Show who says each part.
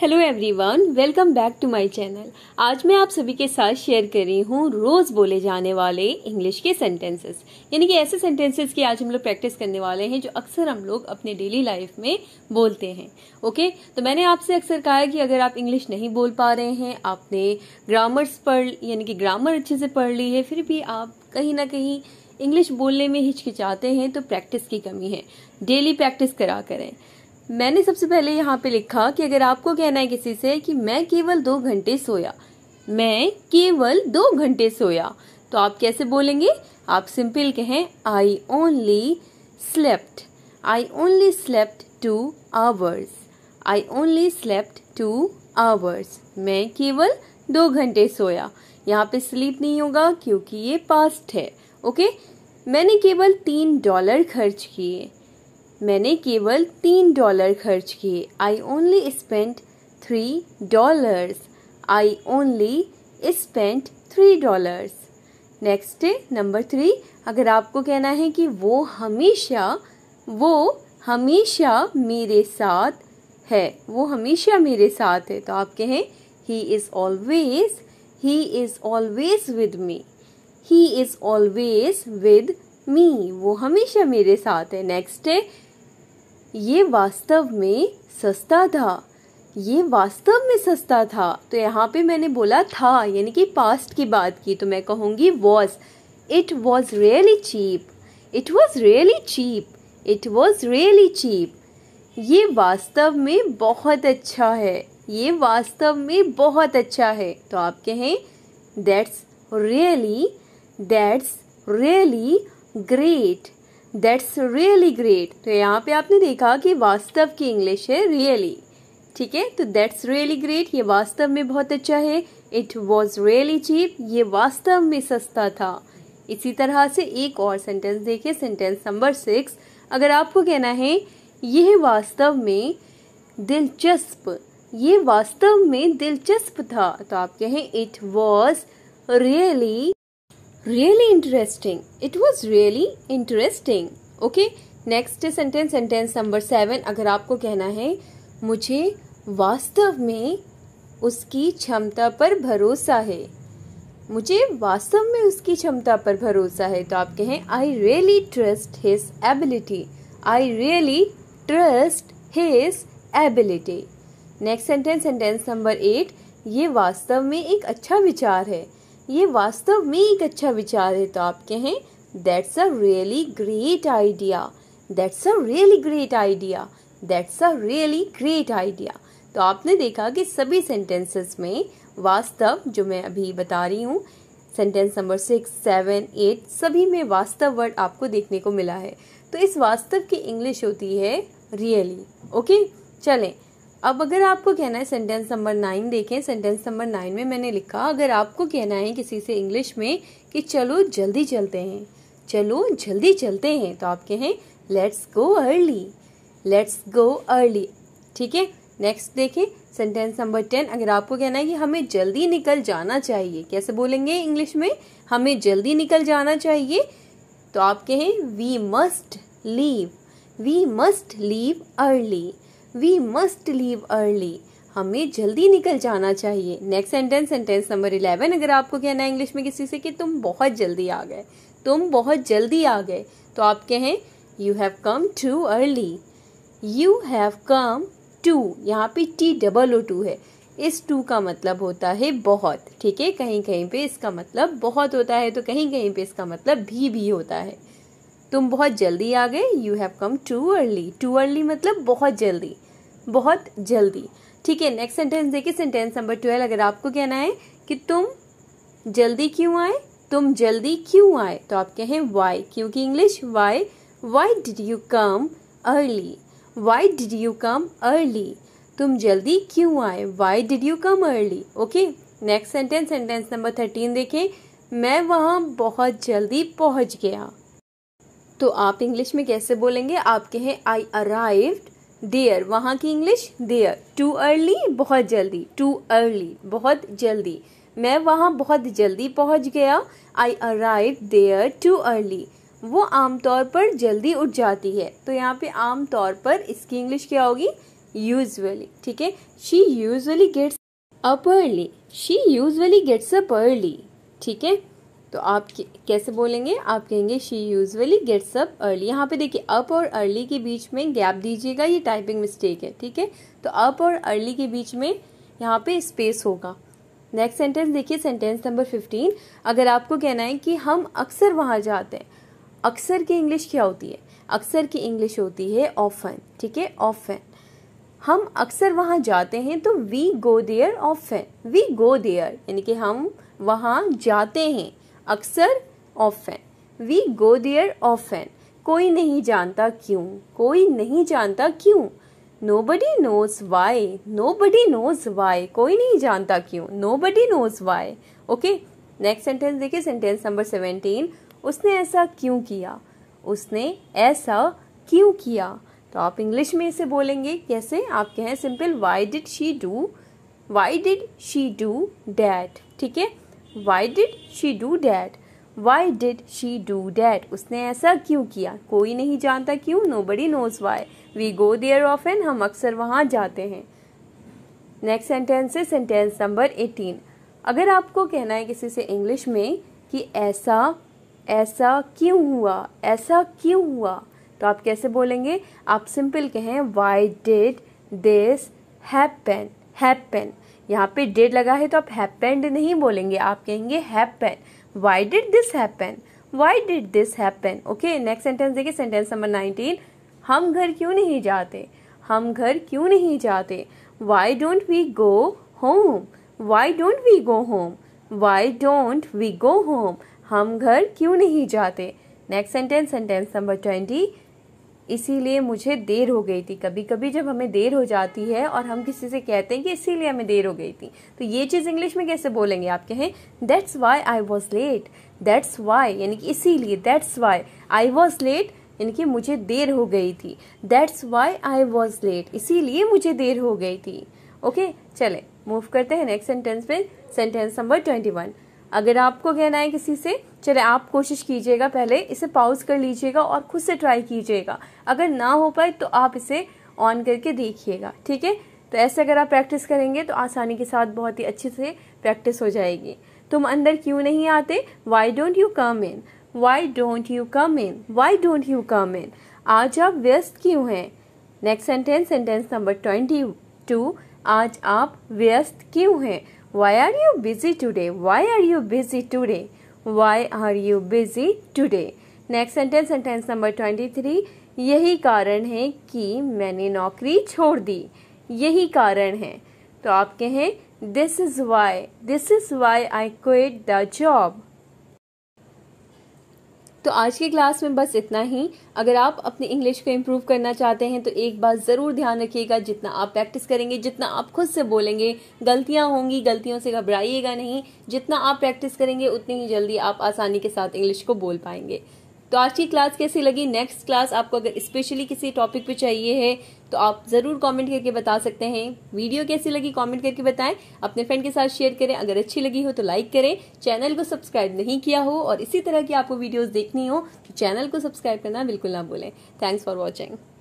Speaker 1: Hello everyone welcome back to my channel आज मैं आप सभी के साथ शेयर कर रही हूँ रोज़ बोले जाने वाले इंग्लिश के सेंटेंसेस यानी कि ऐसे सेंटेंसेस की आज हम लोग प्रैक्टिस करने वाले हैं जो अक्सर हम लोग अपने डेली लाइफ में बोलते हैं ओके तो मैंने आपसे अक्सर कहा है कि अगर आप इंग्लिश नहीं बोल पा रहे हैं आपने ग्रामर्स पढ़ यानी कि ग्रामर अच्छे से पढ़ ली है फिर भी आप कहीं ना कहीं इंग्लिश बोलने में हिचकिचाते हैं तो प्रैक्टिस की कमी है डेली प्रैक्टिस करा करें मैंने सबसे पहले यहाँ पे लिखा कि अगर आपको कहना है किसी से कि मैं केवल दो घंटे सोया मैं केवल दो घंटे सोया तो आप कैसे बोलेंगे आप सिंपल कहें I only slept I only slept two hours I only slept two hours मैं केवल दो घंटे सोया यहाँ पे स्लीप नहीं होगा क्योंकि ये पास्ट है ओके मैंने केवल तीन डॉलर खर्च किए मैंने केवल तीन डॉलर खर्च किए I only spent three dollars I only spent three dollars next number three अगर आपको कहना है कि वो हमेशा वो हमेशा मेरे साथ है वो हमेशा मेरे साथ है तो आप कहें he is always he is always with me he is always with me वो हमेशा मेरे साथ है नेक्स्ट है ये वास्तव में सस्ता था ये वास्तव में सस्ता था तो यहाँ पे मैंने बोला था यानी कि पास्ट की बात की तो मैं कहूँगी was it was really cheap it was really cheap it was really cheap ये वास्तव में बहुत अच्छा है ये वास्तव में बहुत अच्छा है तो आप कहें that's really that's really great that's really great तो यहाँ पे आपने देखा कि वास्तव की इंग्लिश है रियली ठीक है तो दैट्स रियली ग्रेट ये वास्तव में बहुत अच्छा है इट वॉज रियली चीप ये वास्तव में सस्ता था इसी तरह से एक और सेंटेंस देखिए सेंटेंस नंबर सिक्स अगर आपको कहना है यह वास्तव में दिलचस्प ये वास्तव में दिलचस्प था तो आप कहें it was really really interesting it was really interesting okay next sentence sentence number seven अगर आपको कहना है मुझे वास्तव में उसकी क्षमता पर भरोसा है मुझे वास्तव में उसकी क्षमता पर भरोसा है तो आप कहें I really trust his ability I really trust his ability next sentence sentence number eight ये वास्तव में एक अच्छा विचार है ये वास्तव में एक अच्छा विचार है तो आप कहें that's a really great idea that's a really great idea that's a really great idea तो आपने देखा कि सभी सेंटेंसेस में वास्तव जो मैं अभी बता रही हूँ sentence number six seven eight सभी में वास्तव वर्ड आपको देखने को मिला है तो इस वास्तव की इंग्लिश होती है रियली ओके चलें अब अगर आपको कहना है सेंटेंस नंबर नाइन देखें सेंटेंस नंबर नाइन में मैंने लिखा अगर आपको कहना है किसी से इंग्लिश में कि चलो जल्दी चलते हैं चलो जल्दी चलते हैं तो आप कहें let's go early let's go early ठीक है नेक्स्ट देखें सेंटेंस नंबर टेन अगर आपको कहना है कि हमें जल्दी निकल जाना चाहिए कैसे बोलेंगे इंग्लिश में हमें जल्दी निकल जाना चाहिए तो आप कहें we must leave we must leave early we must leave early हमें जल्दी निकल जाना चाहिए next sentence sentence number eleven अगर आपको कहना है इंग्लिश में किसी से कि तुम बहुत जल्दी आ गए तुम बहुत जल्दी आ गए तो आप कहें you have come too early you have come too यहाँ पे टी डबल ओ टू है इस टू का मतलब होता है बहुत ठीक है कहीं कहीं पे इसका मतलब बहुत होता है तो कहीं कहीं पे इसका मतलब भी भी होता है तुम बहुत जल्दी आ गए you have come too early too early मतलब बहुत जल्दी बहुत जल्दी ठीक है नेक्स्ट सेंटेंस देखिए सेंटेंस नंबर ट्वेल्व अगर आपको कहना है कि तुम जल्दी क्यों आए तुम जल्दी क्यों आए तो आप कहें वाई क्योंकि English why why did you come early why did you come early तुम जल्दी क्यों आए why did you come early okay next sentence sentence number thirteen देखें मैं वहाँ बहुत जल्दी पहुँच गया तो आप इंग्लिश में कैसे बोलेंगे आप कहें आई अराइव्ड देयर वहाँ की इंग्लिश देयर टू अर्ली बहुत जल्दी टू अर्ली बहुत जल्दी मैं वहाँ बहुत जल्दी पहुँच गया I arrive there too early वो आमतौर पर जल्दी उठ जाती है तो यहाँ पे आमतौर पर इसकी इंग्लिश क्या होगी यूजली ठीक है she usually gets up early she usually gets up early ठीक है तो आप कैसे बोलेंगे आप कहेंगे she usually gets up early यहाँ पे देखिए अप और अर्ली के बीच में गैप दीजिएगा ये टाइपिंग मिस्टेक है ठीक है तो अप और अर्ली के बीच में यहाँ पे स्पेस होगा नेक्स्ट सेंटेंस देखिए सेंटेंस नंबर फिफ्टीन अगर आपको कहना है कि हम अक्सर वहाँ जाते हैं अक्सर की इंग्लिश क्या होती है अक्सर की इंग्लिश होती है ऑफन ठीक है ऑफन हम अक्सर वहाँ जाते हैं तो we go there often we go there यानी कि हम वहाँ जाते हैं अक्सर often we go there often कोई नहीं जानता क्यों कोई नहीं जानता क्यों nobody knows why nobody knows why कोई नहीं जानता क्यों nobody knows why okay next sentence देखिए सेंटेंस नंबर सेवेंटीन उसने ऐसा क्यों किया उसने ऐसा क्यों किया तो आप इंग्लिश में इसे बोलेंगे कैसे आप कहें simple why did she do why did she do that ठीक है why did she do that why did she do that उसने ऐसा क्यों किया कोई नहीं जानता क्यों nobody knows why we go there often हम अक्सर वहाँ जाते हैं नेक्स्ट सेंटेंस है सेंटेंस नंबर एटीन अगर आपको कहना है किसी से इंग्लिश में कि ऐसा ऐसा क्यों हुआ ऐसा क्यों हुआ तो आप कैसे बोलेंगे आप सिंपल कहें why did this happen happen यहाँ पे डेड लगा है तो आप हैपेंड नहीं बोलेंगे आप कहेंगे happen why did this happen why did this happen okay next sentence देखिए सेंटेंस नंबर नाइनटीन हम घर क्यों नहीं जाते हम घर क्यों नहीं जाते why don't we go home why don't we go home why don't we go home हम घर क्यों नहीं जाते next sentence sentence number twenty इसीलिए मुझे देर हो गई थी कभी कभी जब हमें देर हो जाती है और हम किसी से कहते हैं कि इसीलिए हमें देर हो गई थी तो ये चीज़ इंग्लिश में कैसे बोलेंगे आप कहें that's why I was late that's why यानी कि इसीलिए that's why I was late यानी कि मुझे देर हो गई थी that's why I was late इसीलिए मुझे देर हो गई थी ओके okay, चले मूव करते हैं नेक्स्ट सेंटेंस पे सेंटेंस नंबर ट्वेंटी वन अगर आपको कहना है किसी से चले आप कोशिश कीजिएगा पहले इसे पाउज कर लीजिएगा और खुद से ट्राई कीजिएगा अगर ना हो पाए तो आप इसे ऑन करके देखिएगा ठीक है तो ऐसे अगर आप प्रैक्टिस करेंगे तो आसानी के साथ बहुत ही अच्छे से प्रैक्टिस हो जाएगी तुम अंदर क्यों नहीं आते why don't you come in why don't you come in why don't you come in आज आप व्यस्त क्यों हैं next sentence sentence number twenty two आज आप व्यस्त क्यों हैं Why are you busy today? Why are you busy today? Why are you busy today? Next sentence sentence number twenty three यही कारण है कि मैंने नौकरी छोड़ दी यही कारण है तो आप कहें this is why this is why I quit the job तो आज की क्लास में बस इतना ही अगर आप अपनी इंग्लिश को इम्प्रूव करना चाहते हैं तो एक बात ज़रूर ध्यान रखिएगा जितना आप प्रैक्टिस करेंगे जितना आप खुद से बोलेंगे गलतियाँ होंगी गलतियों से घबराइएगा नहीं जितना आप प्रैक्टिस करेंगे उतनी ही जल्दी आप आसानी के साथ इंग्लिश को बोल पाएंगे तो आज की क्लास कैसी लगी नेक्स्ट क्लास आपको अगर स्पेशली किसी टॉपिक पे चाहिए है तो आप ज़रूर कमेंट करके बता सकते हैं वीडियो कैसी लगी कमेंट करके बताएं अपने फ्रेंड के साथ शेयर करें अगर अच्छी लगी हो तो लाइक करें चैनल को सब्सक्राइब नहीं किया हो और इसी तरह की आपको वीडियोस देखनी हो तो चैनल को सब्सक्राइब करना बिल्कुल ना भूलें थैंक्स फॉर वॉचिंग